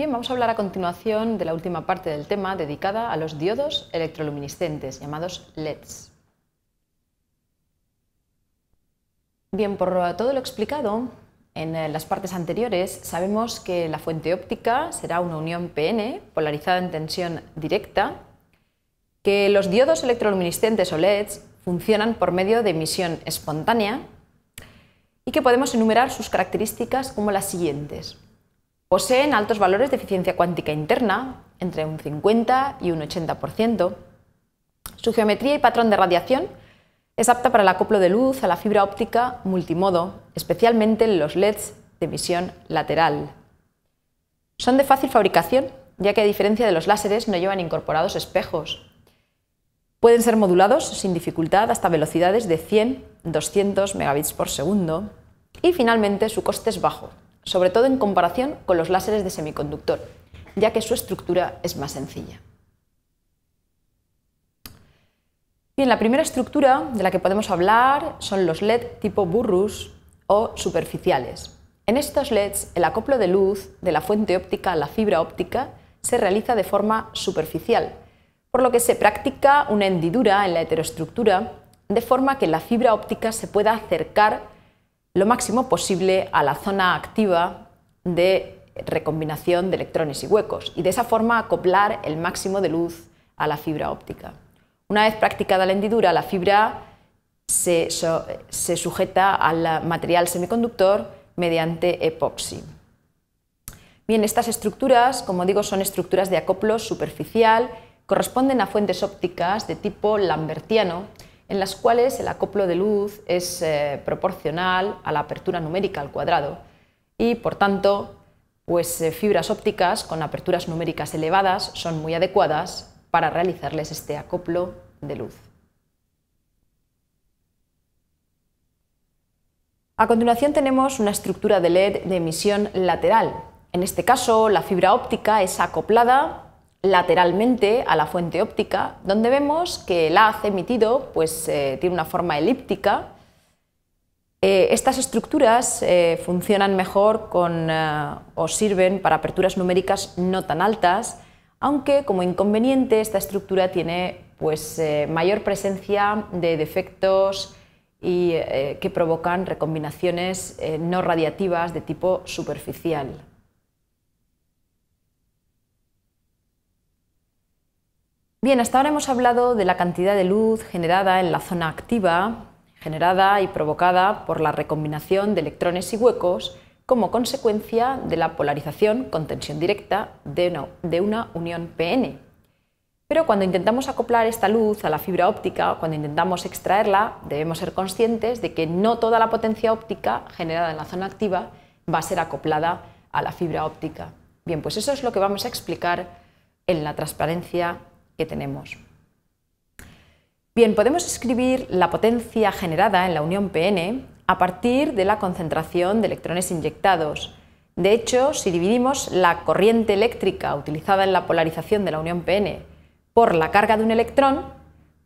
Bien, vamos a hablar a continuación de la última parte del tema dedicada a los diodos electroluminiscentes, llamados LEDs. Bien, por todo lo explicado en eh, las partes anteriores, sabemos que la fuente óptica será una unión PN polarizada en tensión directa, que los diodos electroluminiscentes o LEDs funcionan por medio de emisión espontánea y que podemos enumerar sus características como las siguientes. Poseen altos valores de eficiencia cuántica interna, entre un 50 y un 80%. Su geometría y patrón de radiación es apta para el acoplo de luz a la fibra óptica multimodo, especialmente los LEDs de emisión lateral. Son de fácil fabricación, ya que a diferencia de los láseres no llevan incorporados espejos. Pueden ser modulados sin dificultad hasta velocidades de 100-200 megabits por segundo. Y finalmente su coste es bajo, sobre todo en comparación con los láseres de semiconductor, ya que su estructura es más sencilla. Bien, la primera estructura de la que podemos hablar son los LED tipo burrus o superficiales. En estos LEDs, el acoplo de luz de la fuente óptica a la fibra óptica se realiza de forma superficial, por lo que se practica una hendidura en la heteroestructura de forma que la fibra óptica se pueda acercar lo máximo posible a la zona activa de recombinación de electrones y huecos y de esa forma acoplar el máximo de luz a la fibra óptica. Una vez practicada la hendidura, la fibra se, sujeta al material semiconductor mediante epoxi. Bien, estas estructuras, como digo, son estructuras de acoplo superficial, corresponden a fuentes ópticas de tipo lambertiano en las cuales el acoplo de luz es eh, proporcional a la apertura numérica al cuadrado y, por tanto, pues, eh, fibras ópticas con aperturas numéricas elevadas son muy adecuadas para realizarles este acoplo de luz. A continuación tenemos una estructura de LED de emisión lateral. En este caso, la fibra óptica es acoplada lateralmente a la fuente óptica, donde vemos que el haz emitido pues, eh, tiene una forma elíptica. Eh, estas estructuras eh, funcionan mejor con, o sirven para aperturas numéricas no tan altas, aunque como inconveniente esta estructura tiene pues, mayor presencia de defectos y, que provocan recombinaciones no radiativas de tipo superficial. Bien, hasta ahora hemos hablado de la cantidad de luz generada en la zona activa, generada y provocada por la recombinación de electrones y huecos como consecuencia de la polarización con tensión directa de una, unión PN. Pero cuando intentamos acoplar esta luz a la fibra óptica, cuando intentamos extraerla, debemos ser conscientes de que no toda la potencia óptica generada en la zona activa va a ser acoplada a la fibra óptica. Bien, pues eso es lo que vamos a explicar en la transparencia que tenemos. Bien, podemos escribir la potencia generada en la unión PN a partir de la concentración de electrones inyectados. De hecho, si dividimos la corriente eléctrica utilizada en la polarización de la unión PN por la carga de un electrón,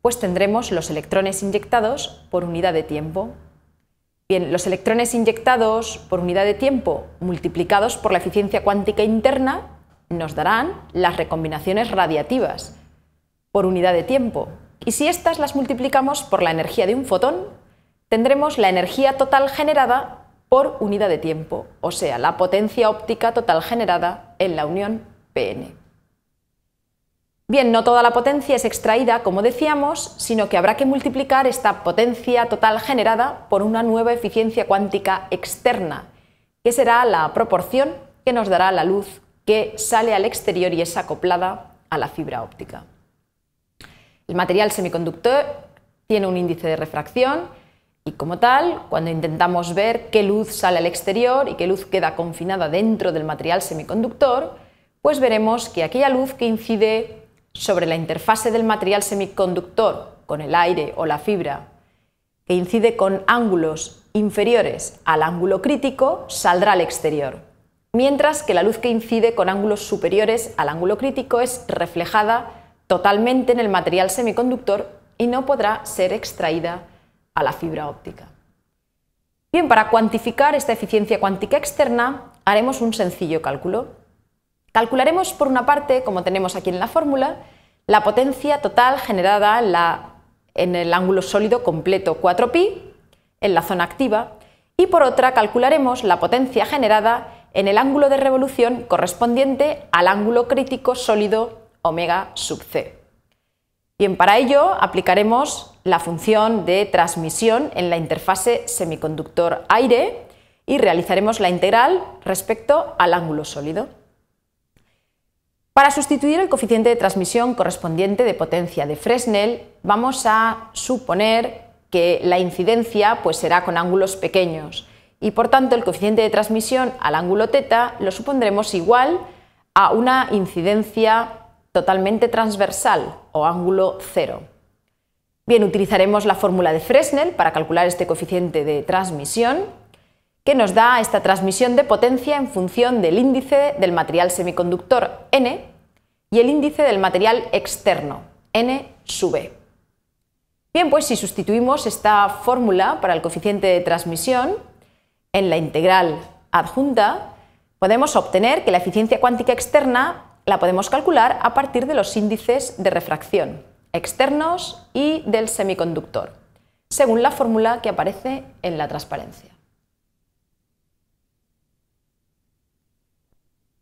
pues tendremos los electrones inyectados por unidad de tiempo. Bien, los electrones inyectados por unidad de tiempo multiplicados por la eficiencia cuántica interna nos darán las recombinaciones radiativas, por unidad de tiempo. Y si estas las multiplicamos por la energía de un fotón, tendremos la energía total generada por unidad de tiempo, o sea, la potencia óptica total generada en la unión PN. Bien, no toda la potencia es extraída, como decíamos, sino que habrá que multiplicar esta potencia total generada por una nueva eficiencia cuántica externa, que será la proporción que nos dará la luz que sale al exterior y es acoplada a la fibra óptica. El material semiconductor tiene un índice de refracción y como tal, cuando intentamos ver qué luz sale al exterior y qué luz queda confinada dentro del material semiconductor, pues veremos que aquella luz que incide sobre la interfase del material semiconductor con el aire o la fibra, que incide con ángulos inferiores al ángulo crítico, saldrá al exterior, mientras que la luz que incide con ángulos superiores al ángulo crítico es reflejada totalmente en el material semiconductor y no podrá ser extraída a la fibra óptica. Bien, para cuantificar esta eficiencia cuántica externa haremos un sencillo cálculo. Calcularemos por una parte, como tenemos aquí en la fórmula, la potencia total generada en, el ángulo sólido completo 4pi en la zona activa y por otra calcularemos la potencia generada en el ángulo de revolución correspondiente al ángulo crítico sólido omega sub c. Bien, para ello aplicaremos la función de transmisión en la interfase semiconductor-aire y realizaremos la integral respecto al ángulo sólido. Para sustituir el coeficiente de transmisión correspondiente de potencia de Fresnel, vamos a suponer que la incidencia pues, será con ángulos pequeños y por tanto el coeficiente de transmisión al ángulo teta lo supondremos igual a una incidencia totalmente transversal o ángulo cero. Bien, utilizaremos la fórmula de Fresnel para calcular este coeficiente de transmisión, que nos da esta transmisión de potencia en función del índice del material semiconductor N y el índice del material externo, N sub e. Bien, pues si sustituimos esta fórmula para el coeficiente de transmisión en la integral adjunta, podemos obtener que la eficiencia cuántica externa la podemos calcular a partir de los índices de refracción externos y del semiconductor, según la fórmula que aparece en la transparencia.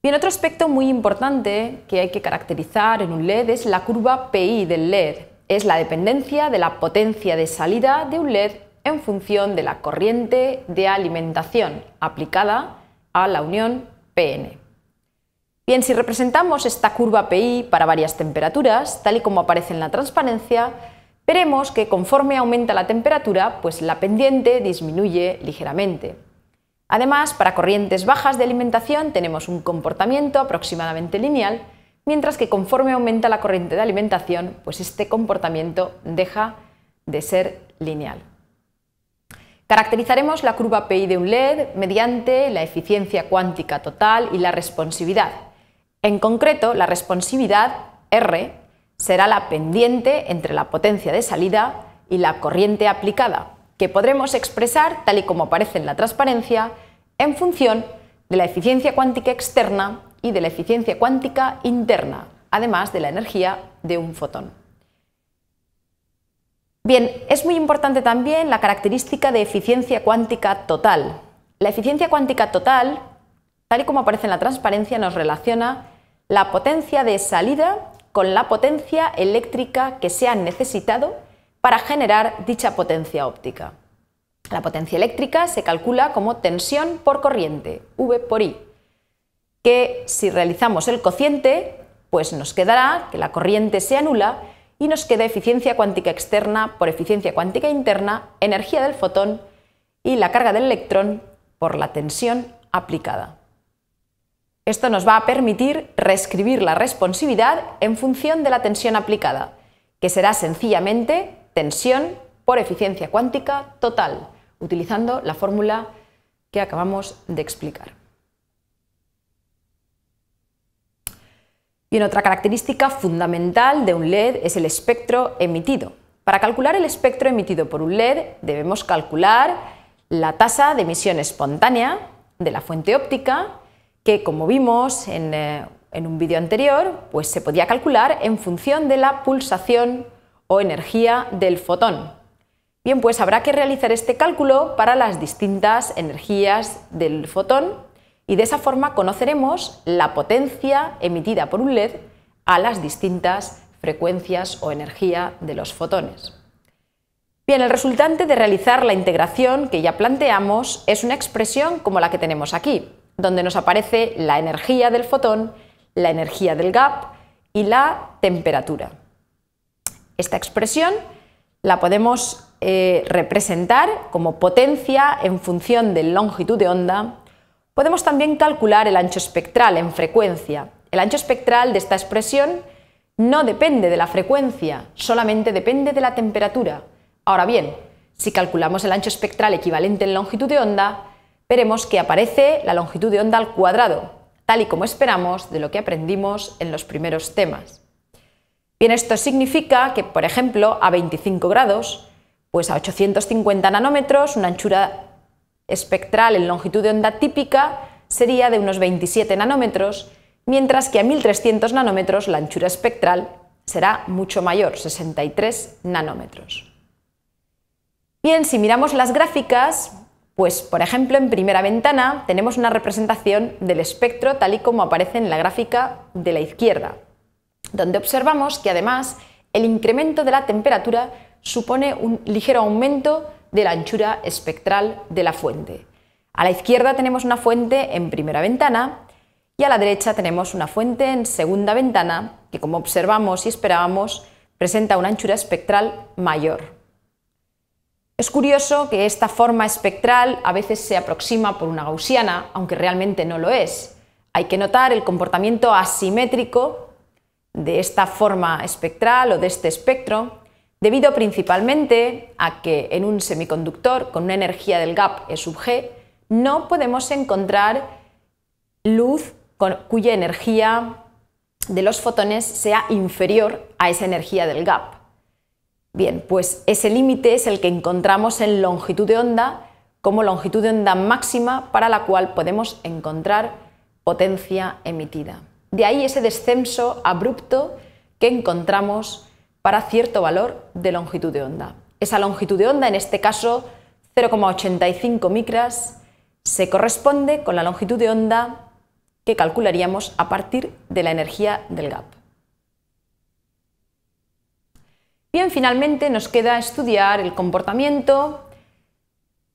Bien, otro aspecto muy importante que hay que caracterizar en un LED es la curva PI del LED. Es la dependencia de la potencia de salida de un LED en función de la corriente de alimentación aplicada a la unión PN. Bien, si representamos esta curva PI para varias temperaturas, tal y como aparece en la transparencia, veremos que conforme aumenta la temperatura, pues la pendiente disminuye ligeramente. Además, para corrientes bajas de alimentación tenemos un comportamiento aproximadamente lineal, mientras que conforme aumenta la corriente de alimentación, pues este comportamiento deja de ser lineal. Caracterizaremos la curva PI de un LED mediante la eficiencia cuántica total y la responsividad, en concreto, la responsividad R será la pendiente entre la potencia de salida y la corriente aplicada, que podremos expresar, tal y como aparece en la transparencia, en función de la eficiencia cuántica externa y de la eficiencia cuántica interna, además de la energía de un fotón. Bien, es muy importante también la característica de eficiencia cuántica total. La eficiencia cuántica total, tal y como aparece en la transparencia, nos relaciona la potencia de salida con la potencia eléctrica que se ha necesitado para generar dicha potencia óptica. La potencia eléctrica se calcula como tensión por corriente, V por I, que si realizamos el cociente, pues nos quedará que la corriente se anula y nos queda eficiencia cuántica externa por eficiencia cuántica interna, energía del fotón y la carga del electrón por la tensión aplicada. Esto nos va a permitir reescribir la responsividad en función de la tensión aplicada, que será sencillamente tensión por eficiencia cuántica total, utilizando la fórmula que acabamos de explicar. Y otra característica fundamental de un LED es el espectro emitido. Para calcular el espectro emitido por un LED debemos calcular la tasa de emisión espontánea de la fuente óptica que como vimos eh, en, un vídeo anterior, pues se podía calcular en función de la pulsación o energía del fotón. Bien, pues habrá que realizar este cálculo para las distintas energías del fotón y de esa forma conoceremos la potencia emitida por un LED a las distintas frecuencias o energía de los fotones. Bien, el resultante de realizar la integración que ya planteamos es una expresión como la que tenemos aquí, donde nos aparece la energía del fotón, la energía del gap y la temperatura. Esta expresión la podemos eh, representar como potencia en función de longitud de onda. Podemos también calcular el ancho espectral en frecuencia. El ancho espectral de esta expresión no depende de la frecuencia, solamente depende de la temperatura. Ahora bien, si calculamos el ancho espectral equivalente en longitud de onda, veremos que aparece la longitud de onda al cuadrado, tal y como esperamos de lo que aprendimos en los primeros temas. Bien, esto significa que, por ejemplo, a 25 grados, pues a 850 nanómetros, una anchura espectral en longitud de onda típica sería de unos 27 nanómetros, mientras que a 1300 nanómetros la anchura espectral será mucho mayor, 63 nanómetros. Bien, si miramos las gráficas, pues, por ejemplo, en primera ventana tenemos una representación del espectro tal y como aparece en la gráfica de la izquierda, donde observamos que además el incremento de la temperatura supone un ligero aumento de la anchura espectral de la fuente. A la izquierda tenemos una fuente en primera ventana y a la derecha tenemos una fuente en segunda ventana que, como observamos y esperábamos, presenta una anchura espectral mayor. Es curioso que esta forma espectral a veces se aproxima por una gaussiana, aunque realmente no lo es. Hay que notar el comportamiento asimétrico de esta forma espectral o de este espectro, debido principalmente a que en un semiconductor con una energía del gap E sub G no podemos encontrar luz con, cuya energía de los fotones sea inferior a esa energía del gap. Bien, pues ese límite es el que encontramos en longitud de onda como longitud de onda máxima para la cual podemos encontrar potencia emitida. De ahí ese descenso abrupto que encontramos para cierto valor de longitud de onda. Esa longitud de onda, en este caso 0,85 micras, se corresponde con la longitud de onda que calcularíamos a partir de la energía del gap. Bien, finalmente nos queda estudiar el comportamiento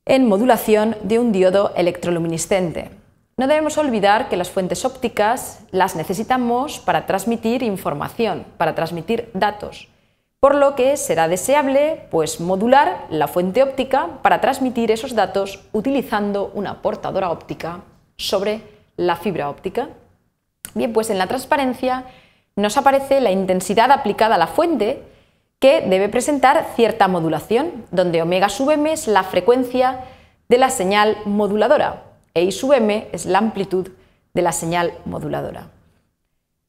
en modulación de un diodo electroluminiscente. No debemos olvidar que las fuentes ópticas las necesitamos para transmitir información, para transmitir datos, por lo que será deseable pues modular la fuente óptica para transmitir esos datos utilizando una portadora óptica sobre la fibra óptica. Bien, pues en la transparencia nos aparece la intensidad aplicada a la fuente que debe presentar cierta modulación, donde omega sub m es la frecuencia de la señal moduladora e i sub m es la amplitud de la señal moduladora.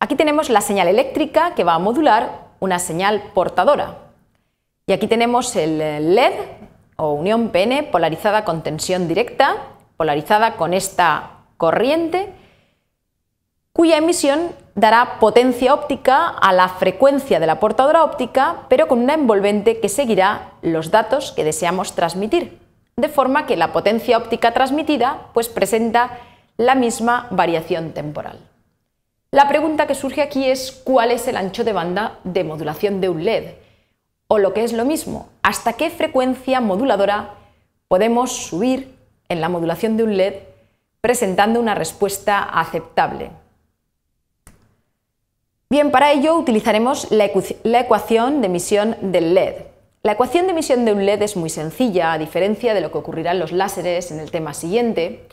Aquí tenemos la señal eléctrica que va a modular una señal portadora. Y aquí tenemos el LED o unión PN polarizada con tensión directa, polarizada con esta corriente, cuya emisión dará potencia óptica a la frecuencia de la portadora óptica, pero con una envolvente que seguirá los datos que deseamos transmitir, de forma que la potencia óptica transmitida pues presenta la misma variación temporal. La pregunta que surge aquí es cuál es el ancho de banda de modulación de un LED, o lo que es lo mismo, hasta qué frecuencia moduladora podemos subir en la modulación de un LED presentando una respuesta aceptable. Bien, para ello utilizaremos la, ecuación de emisión del LED. La ecuación de emisión de un LED es muy sencilla, a diferencia de lo que ocurrirá en los láseres en el tema siguiente.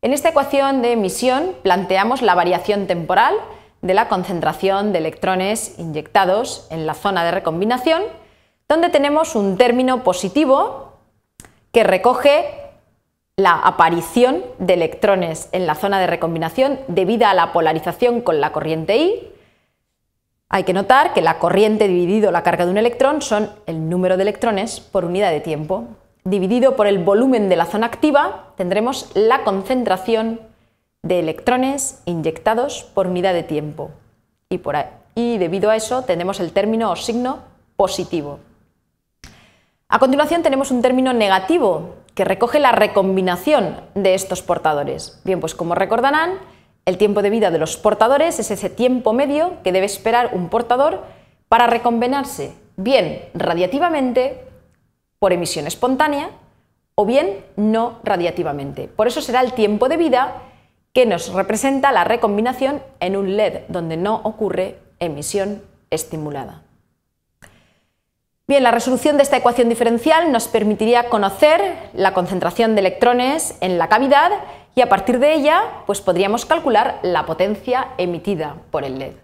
En esta ecuación de emisión planteamos la variación temporal de la concentración de electrones inyectados en la zona de recombinación, donde tenemos un término positivo que recoge la aparición de electrones en la zona de recombinación debido a la polarización con la corriente I hay que notar que la corriente dividido la carga de un electrón son el número de electrones por unidad de tiempo. Dividido por el volumen de la zona activa, tendremos la concentración de electrones inyectados por unidad de tiempo. Y, y debido a eso tenemos el término o signo positivo. A continuación tenemos un término negativo que recoge la recombinación de estos portadores. Bien, pues como recordarán, el tiempo de vida de los portadores es ese tiempo medio que debe esperar un portador para recombinarse bien radiativamente por emisión espontánea o bien no radiativamente. Por eso será el tiempo de vida que nos representa la recombinación en un LED donde no ocurre emisión estimulada. Bien, la resolución de esta ecuación diferencial nos permitiría conocer la concentración de electrones en la cavidad y a partir de ella pues podríamos calcular la potencia emitida por el LED.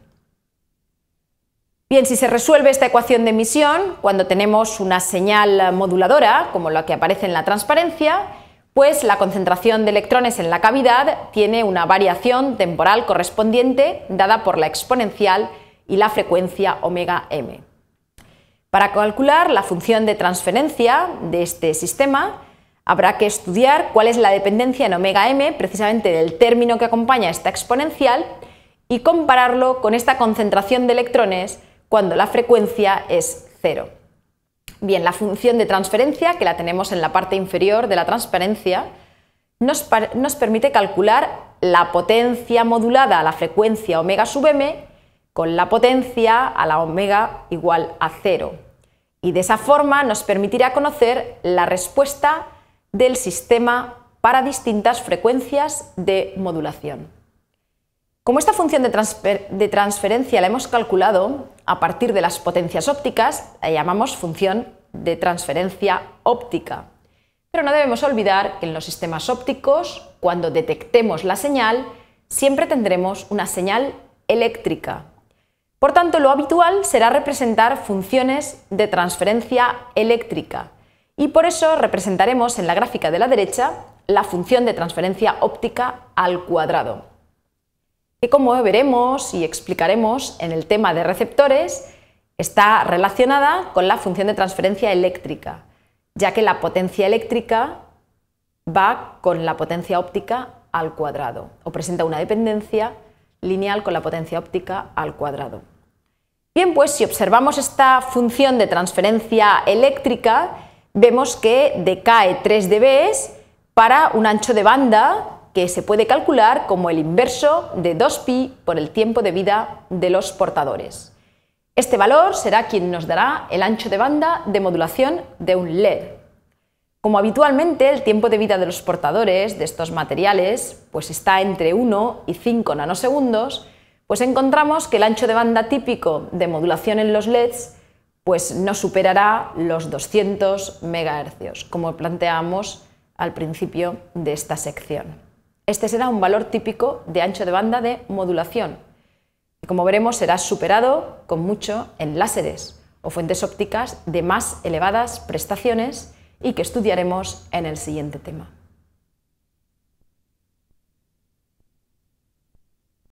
Bien, si se resuelve esta ecuación de emisión cuando tenemos una señal moduladora, como la que aparece en la transparencia, pues la concentración de electrones en la cavidad tiene una variación temporal correspondiente dada por la exponencial y la frecuencia omega m. Para calcular la función de transferencia de este sistema, habrá que estudiar cuál es la dependencia en omega m precisamente del término que acompaña esta exponencial y compararlo con esta concentración de electrones cuando la frecuencia es cero. Bien, la función de transferencia, que la tenemos en la parte inferior de la transparencia, nos, nos permite calcular la potencia modulada a la frecuencia omega sub m con la potencia a la omega igual a cero. Y de esa forma nos permitirá conocer la respuesta del sistema para distintas frecuencias de modulación. Como esta función de, transferencia la hemos calculado a partir de las potencias ópticas, la llamamos función de transferencia óptica. Pero no debemos olvidar que en los sistemas ópticos, cuando detectemos la señal, siempre tendremos una señal eléctrica, por tanto, lo habitual será representar funciones de transferencia eléctrica y por eso representaremos en la gráfica de la derecha la función de transferencia óptica al cuadrado, que como veremos y explicaremos en el tema de receptores, está relacionada con la función de transferencia eléctrica, ya que la potencia eléctrica va con la potencia óptica al cuadrado o presenta una dependencia lineal con la potencia óptica al cuadrado. Bien, pues si observamos esta función de transferencia eléctrica, vemos que decae 3 dB para un ancho de banda que se puede calcular como el inverso de 2pi por el tiempo de vida de los portadores. Este valor será quien nos dará el ancho de banda de modulación de un LED. Como habitualmente el tiempo de vida de los portadores de estos materiales pues está entre 1 y 5 nanosegundos, pues encontramos que el ancho de banda típico de modulación en los LEDs pues no superará los 200 MHz, como planteamos al principio de esta sección. Este será un valor típico de ancho de banda de modulación, y como veremos será superado con mucho en láseres o fuentes ópticas de más elevadas prestaciones y que estudiaremos en el siguiente tema.